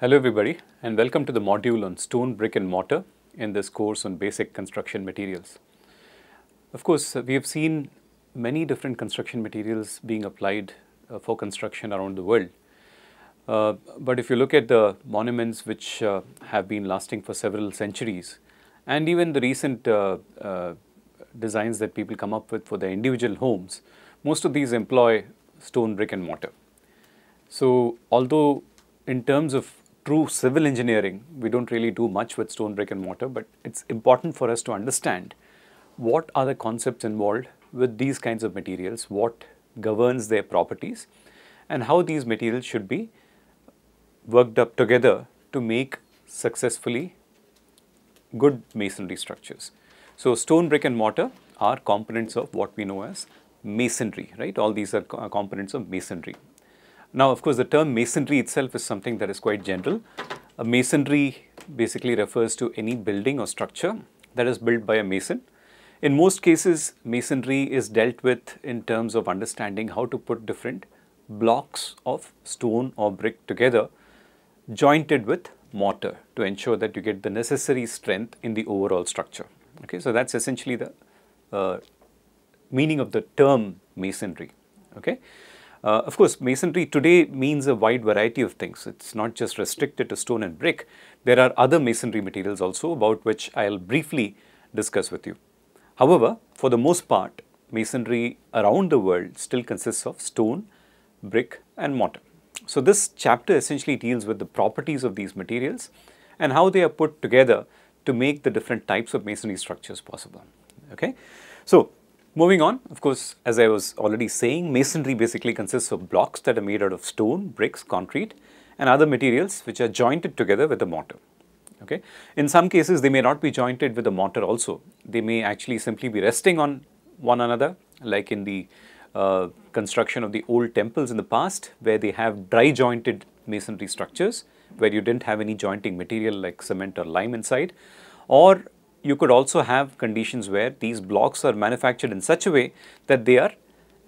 Hello everybody and welcome to the module on stone, brick and mortar in this course on basic construction materials. Of course, we have seen many different construction materials being applied uh, for construction around the world. Uh, but if you look at the monuments which uh, have been lasting for several centuries and even the recent uh, uh, designs that people come up with for their individual homes, most of these employ stone, brick and mortar. So although in terms of true civil engineering, we don't really do much with stone, brick and mortar, but it's important for us to understand what are the concepts involved with these kinds of materials, what governs their properties and how these materials should be worked up together to make successfully good masonry structures. So, stone, brick and mortar are components of what we know as masonry, right? All these are components of masonry. Now, of course, the term masonry itself is something that is quite general. A masonry basically refers to any building or structure that is built by a mason. In most cases, masonry is dealt with in terms of understanding how to put different blocks of stone or brick together, jointed with mortar to ensure that you get the necessary strength in the overall structure. Okay, so that's essentially the uh, meaning of the term masonry. Okay. Uh, of course, masonry today means a wide variety of things. It's not just restricted to stone and brick. There are other masonry materials also about which I'll briefly discuss with you. However, for the most part, masonry around the world still consists of stone, brick and mortar. So this chapter essentially deals with the properties of these materials and how they are put together to make the different types of masonry structures possible. Okay, So Moving on, of course, as I was already saying, masonry basically consists of blocks that are made out of stone, bricks, concrete and other materials which are jointed together with a mortar. Okay? In some cases, they may not be jointed with a mortar also. They may actually simply be resting on one another like in the uh, construction of the old temples in the past where they have dry jointed masonry structures where you didn't have any jointing material like cement or lime inside or you could also have conditions where these blocks are manufactured in such a way that they are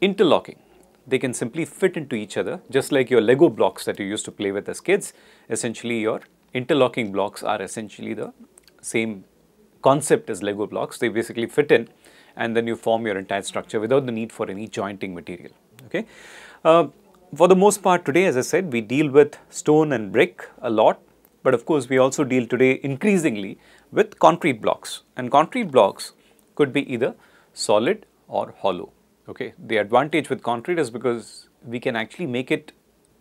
interlocking. They can simply fit into each other, just like your Lego blocks that you used to play with as kids. Essentially, your interlocking blocks are essentially the same concept as Lego blocks. They basically fit in and then you form your entire structure without the need for any jointing material. Okay. Uh, for the most part today, as I said, we deal with stone and brick a lot, but of course, we also deal today increasingly with concrete blocks and concrete blocks could be either solid or hollow. Okay, the advantage with concrete is because we can actually make it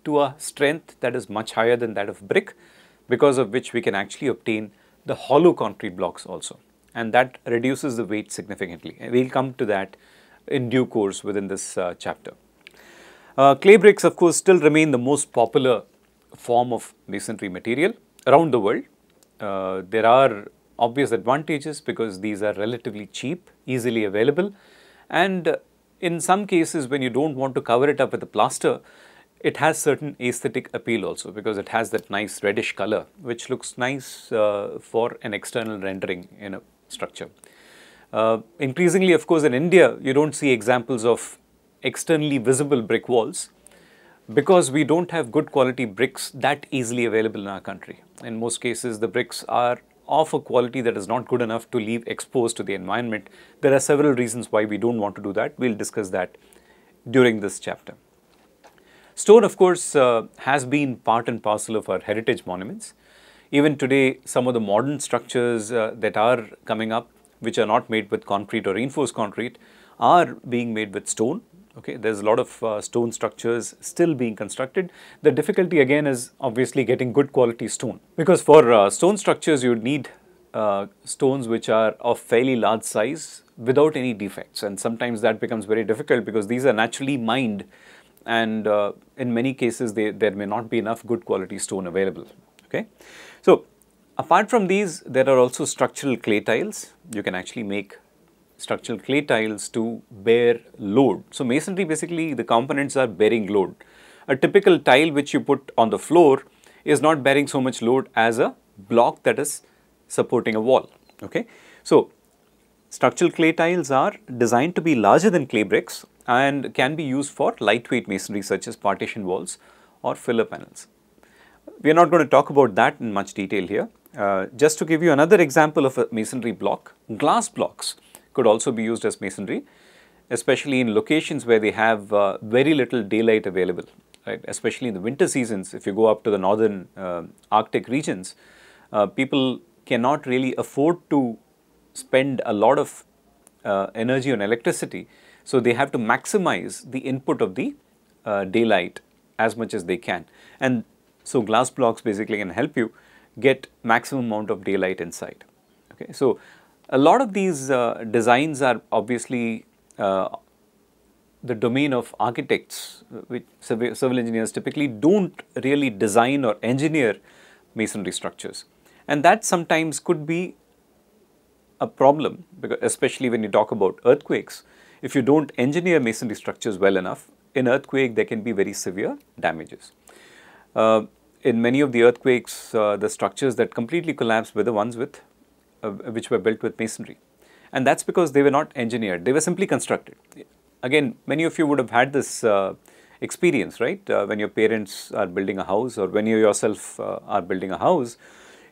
to a strength that is much higher than that of brick because of which we can actually obtain the hollow concrete blocks also and that reduces the weight significantly. We will come to that in due course within this uh, chapter. Uh, clay bricks of course still remain the most popular form of masonry material around the world. Uh, there are obvious advantages because these are relatively cheap, easily available and uh, in some cases when you don't want to cover it up with a plaster, it has certain aesthetic appeal also because it has that nice reddish color which looks nice uh, for an external rendering in a structure. Uh, increasingly of course in India you don't see examples of externally visible brick walls because we don't have good quality bricks that easily available in our country. In most cases the bricks are of a quality that is not good enough to leave exposed to the environment. There are several reasons why we don't want to do that. We'll discuss that during this chapter. Stone, of course, uh, has been part and parcel of our heritage monuments. Even today, some of the modern structures uh, that are coming up, which are not made with concrete or reinforced concrete, are being made with stone Okay, there's a lot of uh, stone structures still being constructed. The difficulty again is obviously getting good quality stone because for uh, stone structures you need uh, stones which are of fairly large size without any defects and sometimes that becomes very difficult because these are naturally mined and uh, in many cases they, there may not be enough good quality stone available. Okay, So apart from these there are also structural clay tiles. You can actually make structural clay tiles to bear load. So masonry basically the components are bearing load. A typical tile which you put on the floor is not bearing so much load as a block that is supporting a wall. Okay? So structural clay tiles are designed to be larger than clay bricks and can be used for lightweight masonry such as partition walls or filler panels. We are not going to talk about that in much detail here. Uh, just to give you another example of a masonry block, glass blocks could also be used as masonry, especially in locations where they have uh, very little daylight available, right? Especially in the winter seasons, if you go up to the northern uh, Arctic regions, uh, people cannot really afford to spend a lot of uh, energy on electricity. So, they have to maximize the input of the uh, daylight as much as they can. And so, glass blocks basically can help you get maximum amount of daylight inside. Okay, so a lot of these uh, designs are obviously uh, the domain of architects, uh, which civil engineers typically don't really design or engineer masonry structures. And that sometimes could be a problem, because especially when you talk about earthquakes. If you don't engineer masonry structures well enough, in earthquake there can be very severe damages. Uh, in many of the earthquakes, uh, the structures that completely collapse were the ones with uh, which were built with masonry. And that's because they were not engineered, they were simply constructed. Again, many of you would have had this uh, experience, right? Uh, when your parents are building a house or when you yourself uh, are building a house,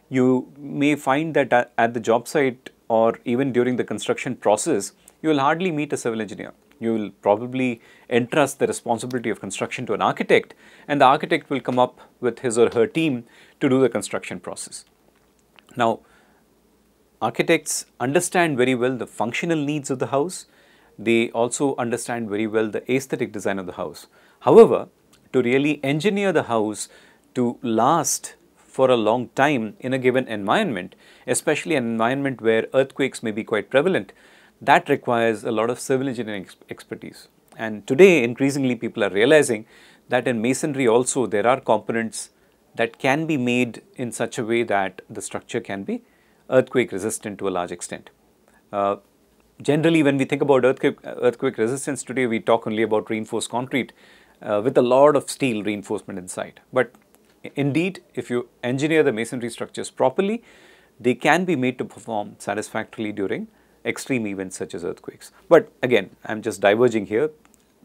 you may find that at the job site or even during the construction process, you will hardly meet a civil engineer. You will probably entrust the responsibility of construction to an architect and the architect will come up with his or her team to do the construction process. Now, Architects understand very well the functional needs of the house. They also understand very well the aesthetic design of the house. However, to really engineer the house to last for a long time in a given environment, especially an environment where earthquakes may be quite prevalent, that requires a lot of civil engineering ex expertise. And today, increasingly people are realizing that in masonry also there are components that can be made in such a way that the structure can be earthquake resistant to a large extent. Uh, generally, when we think about earthquake, earthquake resistance today, we talk only about reinforced concrete uh, with a lot of steel reinforcement inside. But indeed, if you engineer the masonry structures properly, they can be made to perform satisfactorily during extreme events such as earthquakes. But again, I am just diverging here.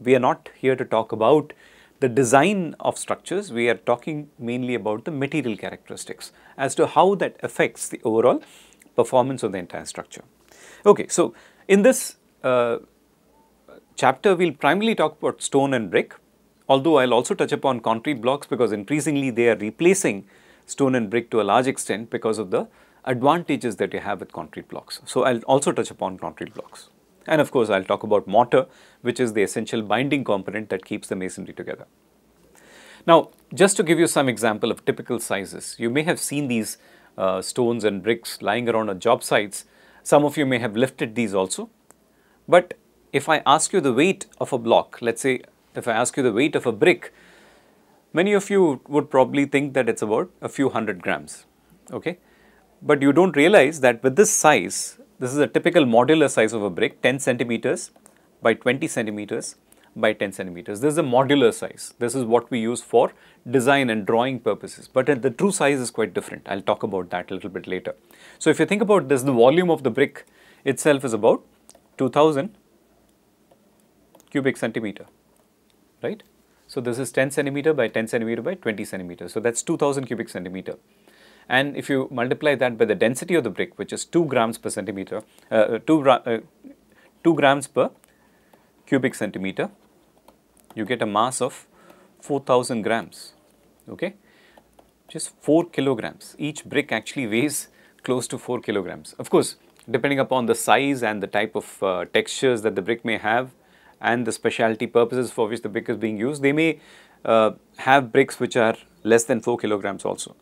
We are not here to talk about the design of structures, we are talking mainly about the material characteristics as to how that affects the overall performance of the entire structure. Okay, so in this uh, chapter, we'll primarily talk about stone and brick, although I'll also touch upon concrete blocks because increasingly they are replacing stone and brick to a large extent because of the advantages that you have with concrete blocks. So, I'll also touch upon concrete blocks. And of course, I'll talk about mortar, which is the essential binding component that keeps the masonry together. Now, just to give you some example of typical sizes, you may have seen these uh, stones and bricks lying around on job sites. Some of you may have lifted these also. But if I ask you the weight of a block, let's say if I ask you the weight of a brick, many of you would probably think that it's about a few hundred grams, okay? But you don't realize that with this size, this is a typical modular size of a brick, 10 centimeters by 20 centimeters by 10 centimeters. This is a modular size. This is what we use for design and drawing purposes. But the true size is quite different. I'll talk about that a little bit later. So if you think about this, the volume of the brick itself is about 2000 cubic centimeter, right? So this is 10 centimeter by 10 centimeter by 20 centimeter. So that's 2000 cubic centimeter. And if you multiply that by the density of the brick, which is 2 grams per centimeter, uh, 2, uh, 2 grams per cubic centimeter, you get a mass of 4000 grams, okay? Just 4 kilograms. Each brick actually weighs close to 4 kilograms. Of course, depending upon the size and the type of uh, textures that the brick may have and the specialty purposes for which the brick is being used, they may uh, have bricks which are less than 4 kilograms also.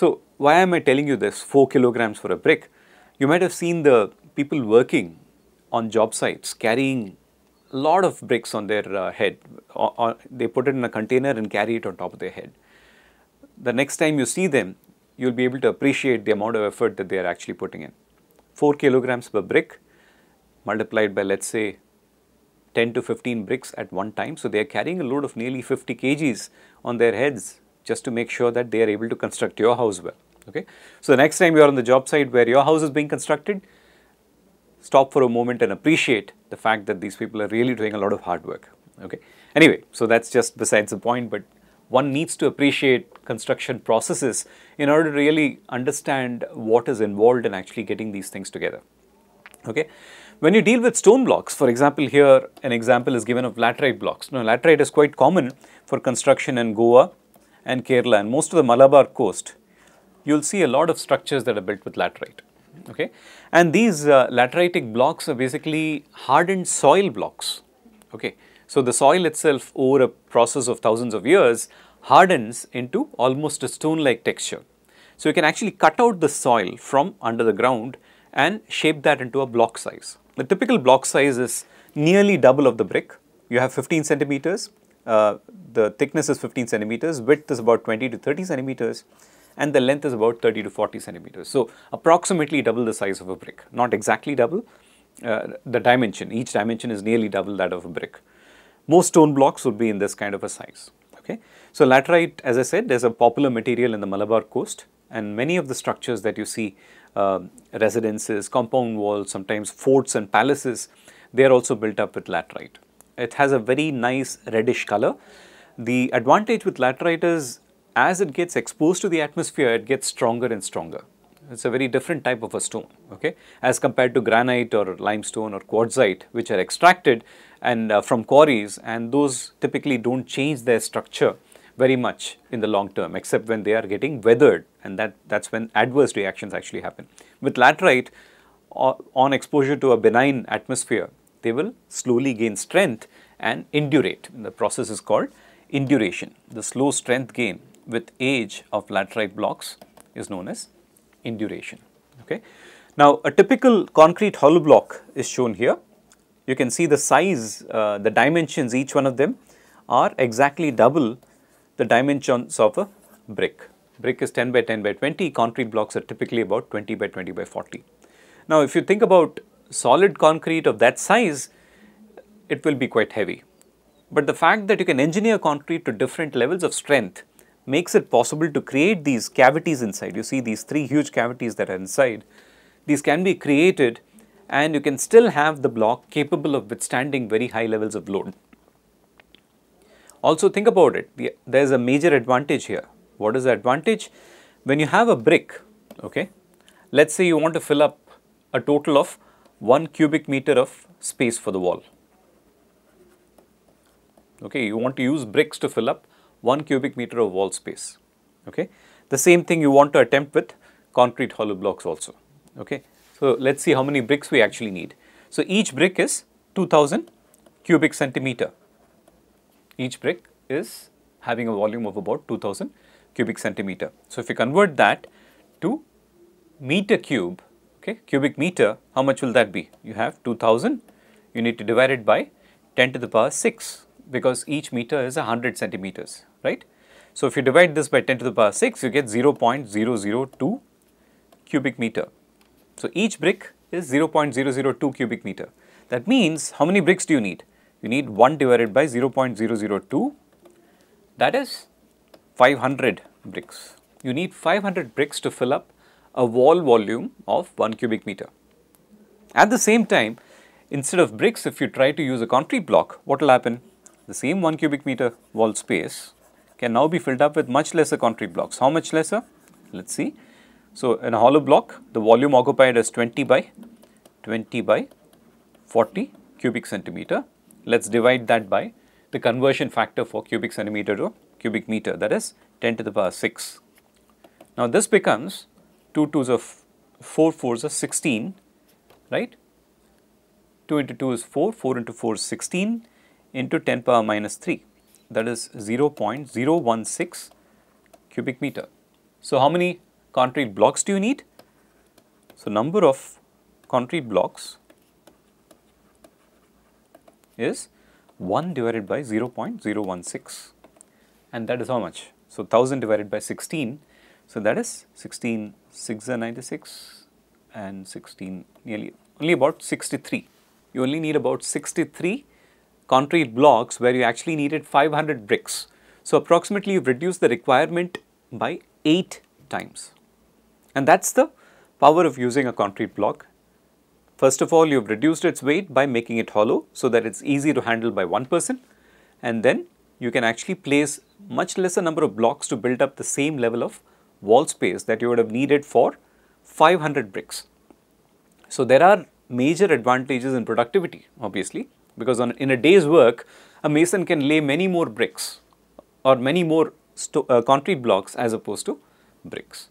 So, why am I telling you this 4 kilograms for a brick? You might have seen the people working on job sites carrying a lot of bricks on their uh, head or, or they put it in a container and carry it on top of their head. The next time you see them, you'll be able to appreciate the amount of effort that they are actually putting in. 4 kilograms per brick multiplied by let's say 10 to 15 bricks at one time. So, they are carrying a load of nearly 50 kgs on their heads just to make sure that they are able to construct your house well. Okay? So, the next time you are on the job site where your house is being constructed, stop for a moment and appreciate the fact that these people are really doing a lot of hard work. Okay? Anyway, so that's just besides the point, but one needs to appreciate construction processes in order to really understand what is involved in actually getting these things together. Okay? When you deal with stone blocks, for example, here an example is given of laterite blocks. Now, laterite is quite common for construction in Goa and Kerala and most of the Malabar coast, you will see a lot of structures that are built with laterite. Okay? And these uh, lateritic blocks are basically hardened soil blocks. Okay? So, the soil itself over a process of thousands of years hardens into almost a stone-like texture. So, you can actually cut out the soil from under the ground and shape that into a block size. The typical block size is nearly double of the brick. You have 15 centimeters uh, the thickness is 15 centimeters, width is about 20 to 30 centimeters, and the length is about 30 to 40 centimeters. So, approximately double the size of a brick, not exactly double, uh, the dimension, each dimension is nearly double that of a brick. Most stone blocks would be in this kind of a size. Okay? So, laterite, as I said, there's a popular material in the Malabar coast and many of the structures that you see, uh, residences, compound walls, sometimes forts and palaces, they are also built up with laterite. It has a very nice reddish color. The advantage with laterite is as it gets exposed to the atmosphere, it gets stronger and stronger. It's a very different type of a stone, okay, as compared to granite or limestone or quartzite, which are extracted and uh, from quarries, and those typically don't change their structure very much in the long term, except when they are getting weathered, and that that's when adverse reactions actually happen. With laterite, on exposure to a benign atmosphere, they will slowly gain strength and indurate. The process is called induration. The slow strength gain with age of laterite blocks is known as induration. Okay. Now, a typical concrete hollow block is shown here. You can see the size, uh, the dimensions each one of them are exactly double the dimensions of a brick. Brick is 10 by 10 by 20, concrete blocks are typically about 20 by 20 by 40. Now, if you think about solid concrete of that size, it will be quite heavy. But the fact that you can engineer concrete to different levels of strength makes it possible to create these cavities inside. You see these three huge cavities that are inside. These can be created and you can still have the block capable of withstanding very high levels of load. Also think about it, there is a major advantage here. What is the advantage? When you have a brick, okay, let's say you want to fill up a total of 1 cubic meter of space for the wall. Okay, you want to use bricks to fill up 1 cubic meter of wall space. Okay, the same thing you want to attempt with concrete hollow blocks also. Okay, so let's see how many bricks we actually need. So each brick is 2000 cubic centimeter. Each brick is having a volume of about 2000 cubic centimeter. So if you convert that to meter cube, okay, cubic meter, how much will that be? You have 2000, you need to divide it by 10 to the power 6 because each meter is 100 centimeters, right? So, if you divide this by 10 to the power 6, you get 0.002 cubic meter. So, each brick is 0.002 cubic meter. That means, how many bricks do you need? You need 1 divided by 0.002, that is 500 bricks. You need 500 bricks to fill up a wall volume of 1 cubic meter. At the same time, instead of bricks, if you try to use a concrete block, what will happen? The same 1 cubic meter wall space can now be filled up with much lesser concrete blocks. How much lesser? Let's see. So, in a hollow block, the volume occupied is 20 by 20 by 40 cubic centimeter. Let's divide that by the conversion factor for cubic centimeter to cubic meter that is 10 to the power 6. Now, this becomes 2 2s of 4, 4s are 16, right? 2 into 2 is 4, 4 into 4 is 16 into 10 power minus 3 that is 0 0.016 cubic meter. So, how many concrete blocks do you need? So, number of concrete blocks is 1 divided by 0 0.016 and that is how much? So, 1000 divided by 16 so, that is 16, 6 and 96 and 16 nearly only about 63. You only need about 63 concrete blocks where you actually needed 500 bricks. So, approximately you reduce the requirement by 8 times and that is the power of using a concrete block. First of all, you have reduced its weight by making it hollow so that it is easy to handle by one person and then you can actually place much lesser number of blocks to build up the same level of wall space that you would have needed for 500 bricks. So there are major advantages in productivity, obviously, because on, in a day's work, a mason can lay many more bricks or many more uh, concrete blocks as opposed to bricks.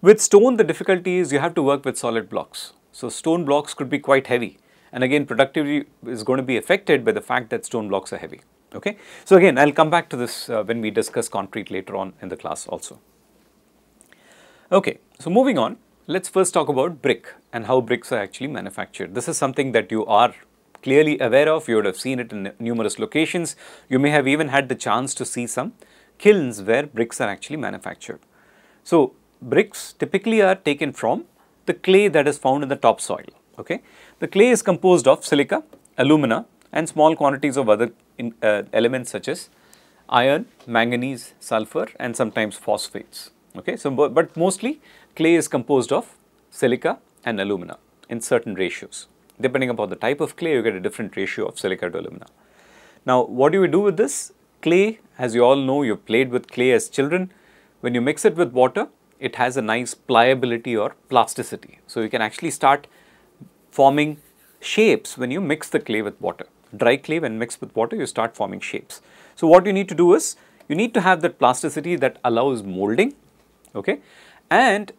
With stone, the difficulty is you have to work with solid blocks. So stone blocks could be quite heavy. And again, productivity is going to be affected by the fact that stone blocks are heavy. Okay. So again, I'll come back to this uh, when we discuss concrete later on in the class also. Okay, so moving on, let's first talk about brick and how bricks are actually manufactured. This is something that you are clearly aware of, you would have seen it in numerous locations, you may have even had the chance to see some kilns where bricks are actually manufactured. So, bricks typically are taken from the clay that is found in the topsoil. Okay? The clay is composed of silica, alumina and small quantities of other in, uh, elements such as iron, manganese, sulfur and sometimes phosphates. Okay, so but, but mostly clay is composed of silica and alumina in certain ratios. Depending upon the type of clay, you get a different ratio of silica to alumina. Now, what do we do with this? Clay, as you all know, you played with clay as children. When you mix it with water, it has a nice pliability or plasticity. So, you can actually start forming shapes when you mix the clay with water. Dry clay, when mixed with water, you start forming shapes. So, what you need to do is, you need to have that plasticity that allows molding okay? And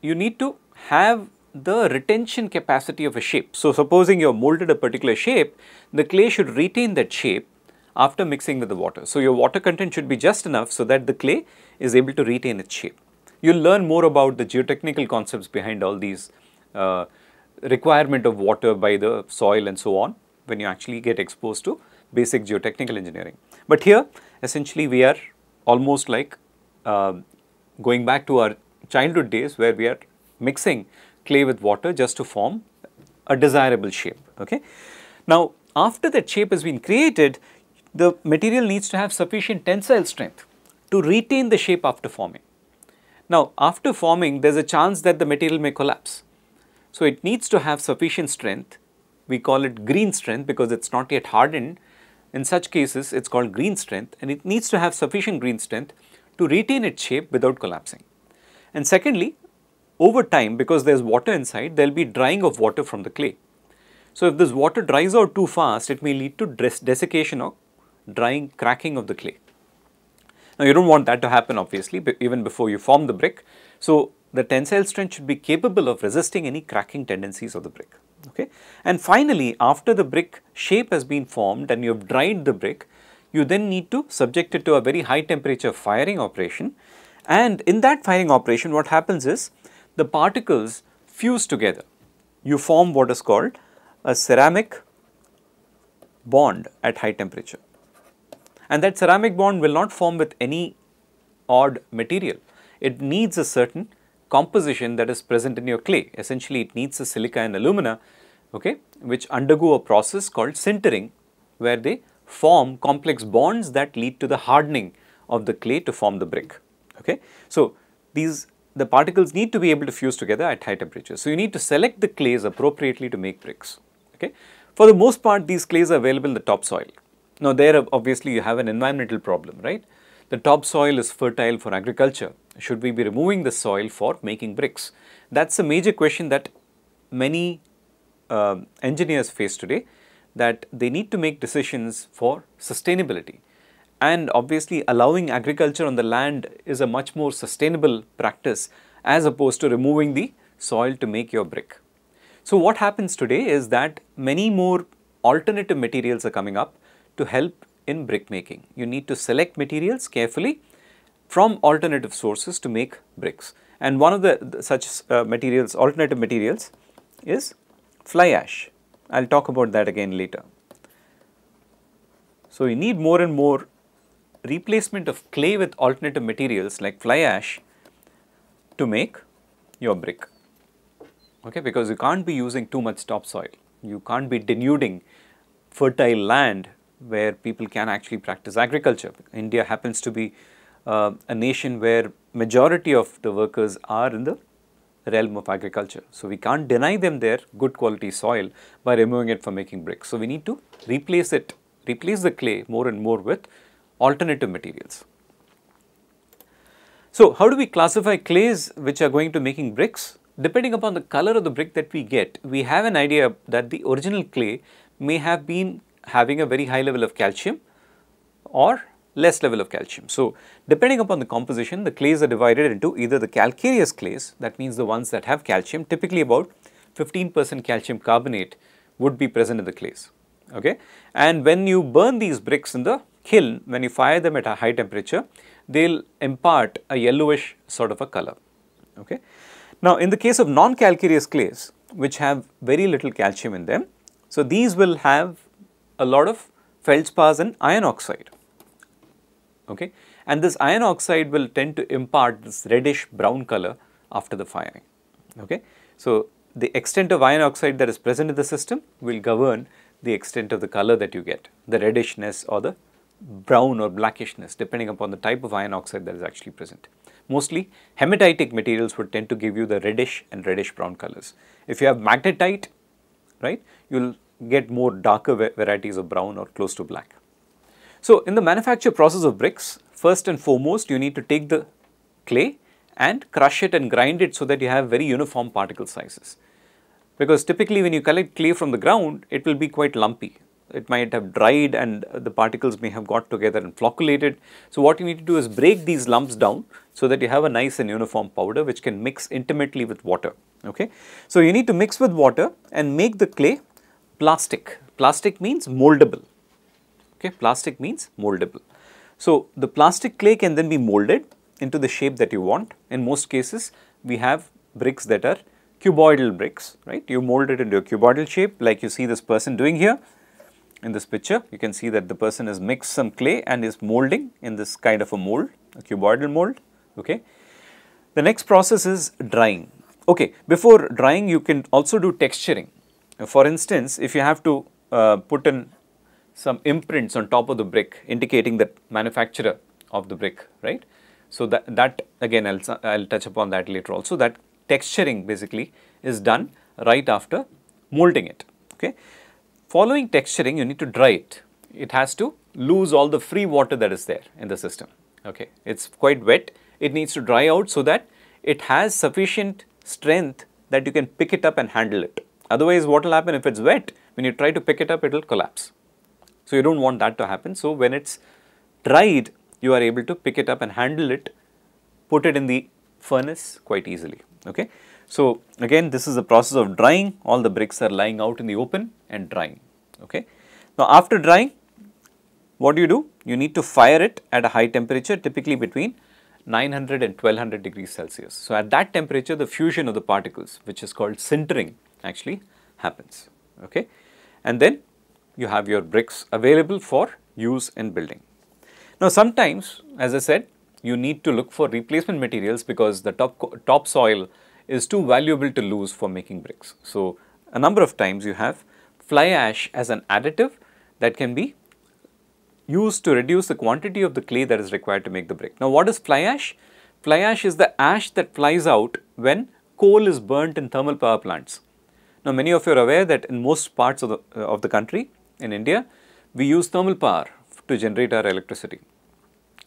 you need to have the retention capacity of a shape. So supposing you have molded a particular shape, the clay should retain that shape after mixing with the water. So your water content should be just enough so that the clay is able to retain its shape. You'll learn more about the geotechnical concepts behind all these uh, requirement of water by the soil and so on when you actually get exposed to basic geotechnical engineering. But here essentially we are almost like uh, going back to our childhood days where we are mixing clay with water just to form a desirable shape. Okay? Now, after that shape has been created, the material needs to have sufficient tensile strength to retain the shape after forming. Now, after forming, there is a chance that the material may collapse. So, it needs to have sufficient strength. We call it green strength because it is not yet hardened. In such cases, it is called green strength and it needs to have sufficient green strength to retain its shape without collapsing. And secondly, over time, because there's water inside, there'll be drying of water from the clay. So if this water dries out too fast, it may lead to desiccation or drying, cracking of the clay. Now you don't want that to happen obviously, even before you form the brick. So the tensile strength should be capable of resisting any cracking tendencies of the brick. Okay? And finally, after the brick shape has been formed and you have dried the brick, you then need to subject it to a very high temperature firing operation. And in that firing operation, what happens is the particles fuse together. You form what is called a ceramic bond at high temperature. And that ceramic bond will not form with any odd material. It needs a certain composition that is present in your clay. Essentially, it needs a silica and alumina, okay, which undergo a process called sintering where they form complex bonds that lead to the hardening of the clay to form the brick. Okay? So, these the particles need to be able to fuse together at high temperatures. So, you need to select the clays appropriately to make bricks. Okay? For the most part, these clays are available in the topsoil. Now, there obviously you have an environmental problem, right? The topsoil is fertile for agriculture. Should we be removing the soil for making bricks? That's a major question that many uh, engineers face today that they need to make decisions for sustainability. And obviously allowing agriculture on the land is a much more sustainable practice as opposed to removing the soil to make your brick. So what happens today is that many more alternative materials are coming up to help in brick making. You need to select materials carefully from alternative sources to make bricks. And one of the, the such uh, materials, alternative materials is fly ash. I will talk about that again later. So, we need more and more replacement of clay with alternative materials like fly ash to make your brick, okay, because you can't be using too much topsoil. You can't be denuding fertile land where people can actually practice agriculture. India happens to be uh, a nation where majority of the workers are in the realm of agriculture. So, we can't deny them their good quality soil by removing it for making bricks. So, we need to replace it, replace the clay more and more with alternative materials. So, how do we classify clays which are going to making bricks? Depending upon the color of the brick that we get, we have an idea that the original clay may have been having a very high level of calcium or less level of calcium. So, depending upon the composition, the clays are divided into either the calcareous clays, that means the ones that have calcium, typically about 15% calcium carbonate would be present in the clays. Okay? And when you burn these bricks in the kiln, when you fire them at a high temperature, they will impart a yellowish sort of a color. Okay? Now, in the case of non-calcareous clays, which have very little calcium in them, so these will have a lot of feldspars and iron oxide okay. And this iron oxide will tend to impart this reddish brown color after the firing, okay. So, the extent of iron oxide that is present in the system will govern the extent of the color that you get, the reddishness or the brown or blackishness depending upon the type of iron oxide that is actually present. Mostly hematitic materials would tend to give you the reddish and reddish brown colors. If you have magnetite, right, you will get more darker varieties of brown or close to black. So in the manufacture process of bricks, first and foremost, you need to take the clay and crush it and grind it so that you have very uniform particle sizes. Because typically when you collect clay from the ground, it will be quite lumpy. It might have dried and the particles may have got together and flocculated. So what you need to do is break these lumps down so that you have a nice and uniform powder which can mix intimately with water. Okay. So you need to mix with water and make the clay plastic. Plastic means moldable. Okay, plastic means moldable. So, the plastic clay can then be molded into the shape that you want. In most cases, we have bricks that are cuboidal bricks, right? You mold it into a cuboidal shape like you see this person doing here. In this picture, you can see that the person has mixed some clay and is molding in this kind of a mold, a cuboidal mold, okay? The next process is drying. Okay, before drying, you can also do texturing. For instance, if you have to uh, put an some imprints on top of the brick indicating the manufacturer of the brick, right? So, that, that again I will I'll touch upon that later also that texturing basically is done right after molding it, okay. Following texturing you need to dry it, it has to lose all the free water that is there in the system, okay. It is quite wet, it needs to dry out so that it has sufficient strength that you can pick it up and handle it. Otherwise what will happen if it is wet, when you try to pick it up it will collapse, so, you do not want that to happen. So, when it is dried, you are able to pick it up and handle it, put it in the furnace quite easily. Okay? So, again this is the process of drying, all the bricks are lying out in the open and drying. Okay? Now, after drying, what do you do? You need to fire it at a high temperature typically between 900 and 1200 degrees Celsius. So, at that temperature the fusion of the particles which is called sintering actually happens. Okay? And then you have your bricks available for use in building. Now sometimes, as I said, you need to look for replacement materials because the top, top soil is too valuable to lose for making bricks. So a number of times you have fly ash as an additive that can be used to reduce the quantity of the clay that is required to make the brick. Now what is fly ash? Fly ash is the ash that flies out when coal is burnt in thermal power plants. Now many of you are aware that in most parts of the, uh, of the country, in India, we use thermal power to generate our electricity.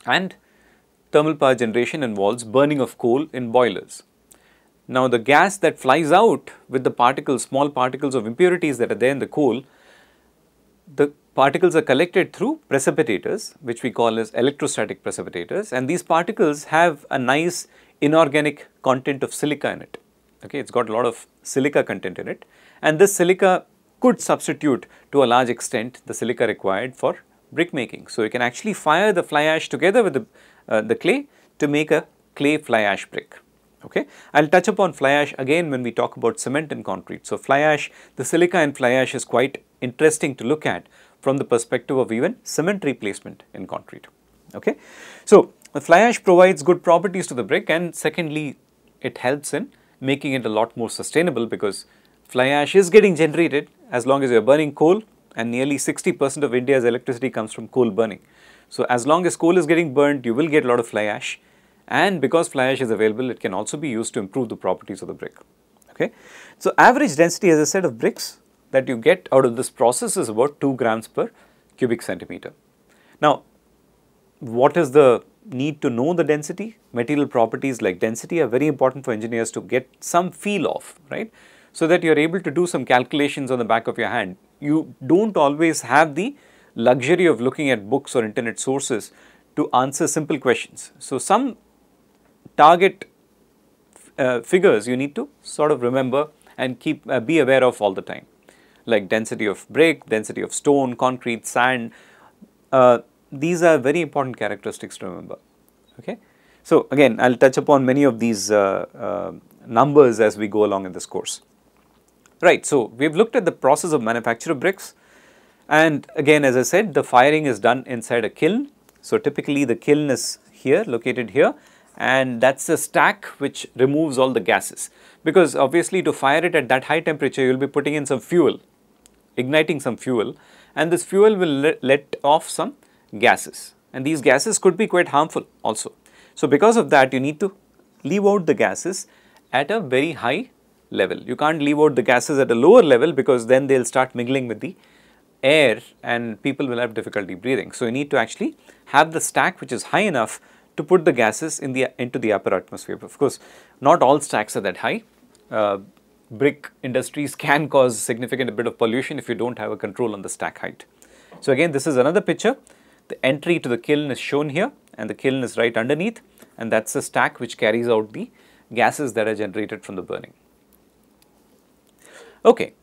And thermal power generation involves burning of coal in boilers. Now, the gas that flies out with the particles, small particles of impurities that are there in the coal, the particles are collected through precipitators, which we call as electrostatic precipitators, and these particles have a nice inorganic content of silica in it. Okay, it's got a lot of silica content in it, and this silica could substitute to a large extent the silica required for brick making. So, you can actually fire the fly ash together with the, uh, the clay to make a clay fly ash brick. Okay. I will touch upon fly ash again when we talk about cement and concrete. So, fly ash, the silica in fly ash is quite interesting to look at from the perspective of even cement replacement in concrete. Okay. So, the fly ash provides good properties to the brick and secondly, it helps in making it a lot more sustainable because fly ash is getting generated as long as you are burning coal and nearly 60 percent of India's electricity comes from coal burning. So, as long as coal is getting burnt, you will get a lot of fly ash and because fly ash is available, it can also be used to improve the properties of the brick. Okay? So, average density as I said of bricks that you get out of this process is about 2 grams per cubic centimeter. Now, what is the need to know the density? Material properties like density are very important for engineers to get some feel of, right? so that you are able to do some calculations on the back of your hand. You do not always have the luxury of looking at books or internet sources to answer simple questions. So, some target uh, figures you need to sort of remember and keep uh, be aware of all the time like density of brick, density of stone, concrete, sand. Uh, these are very important characteristics to remember. Okay? So, again I will touch upon many of these uh, uh, numbers as we go along in this course. Right, so we've looked at the process of manufacture of bricks and again as I said the firing is done inside a kiln. So typically the kiln is here located here and that's the stack which removes all the gases because obviously to fire it at that high temperature you will be putting in some fuel, igniting some fuel and this fuel will let off some gases and these gases could be quite harmful also. So because of that you need to leave out the gases at a very high level. You can't leave out the gases at a lower level because then they will start mingling with the air and people will have difficulty breathing. So, you need to actually have the stack which is high enough to put the gases in the into the upper atmosphere. Of course, not all stacks are that high. Uh, brick industries can cause significant bit of pollution if you do not have a control on the stack height. So, again this is another picture. The entry to the kiln is shown here and the kiln is right underneath and that is the stack which carries out the gases that are generated from the burning. Okay,